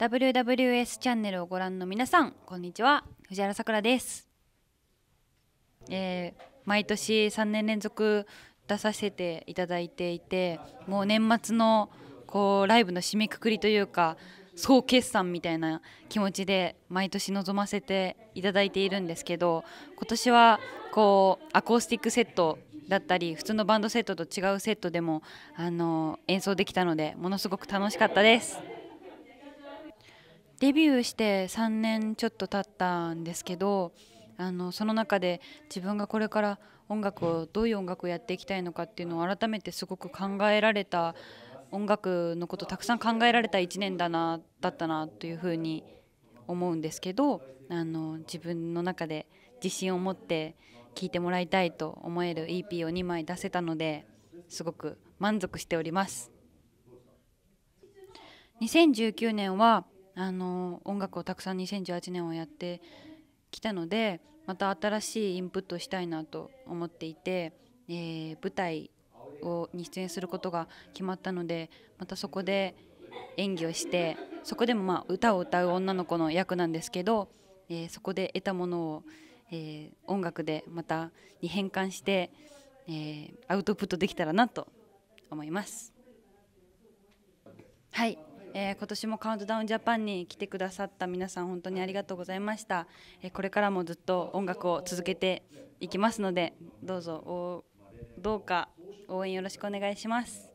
WWS チャンネルをご覧の皆さんこんにちは藤原さくらです、えー、毎年3年連続出させていただいていてもう年末のこうライブの締めくくりというか総決算みたいな気持ちで毎年臨ませていただいているんですけど今年はこうアコースティックセットだったり普通のバンドセットと違うセットでもあの演奏できたのでものすごく楽しかったです。デビューして3年ちょっと経ったんですけどあのその中で自分がこれから音楽をどういう音楽をやっていきたいのかっていうのを改めてすごく考えられた音楽のことたくさん考えられた1年だなだったなというふうに思うんですけどあの自分の中で自信を持って聴いてもらいたいと思える EP を2枚出せたのですごく満足しております。2019年はあの音楽をたくさん2018年をやってきたのでまた新しいインプットしたいなと思っていて、えー、舞台をに出演することが決まったのでまたそこで演技をしてそこでもまあ歌を歌う女の子の役なんですけど、えー、そこで得たものを、えー、音楽でまたに変換して、えー、アウトプットできたらなと思います。はいえー、今年もカウントダウンジャパンに来てくださった皆さん本当にありがとうございました、えー、これからもずっと音楽を続けていきますのでどうぞどうか応援よろしくお願いします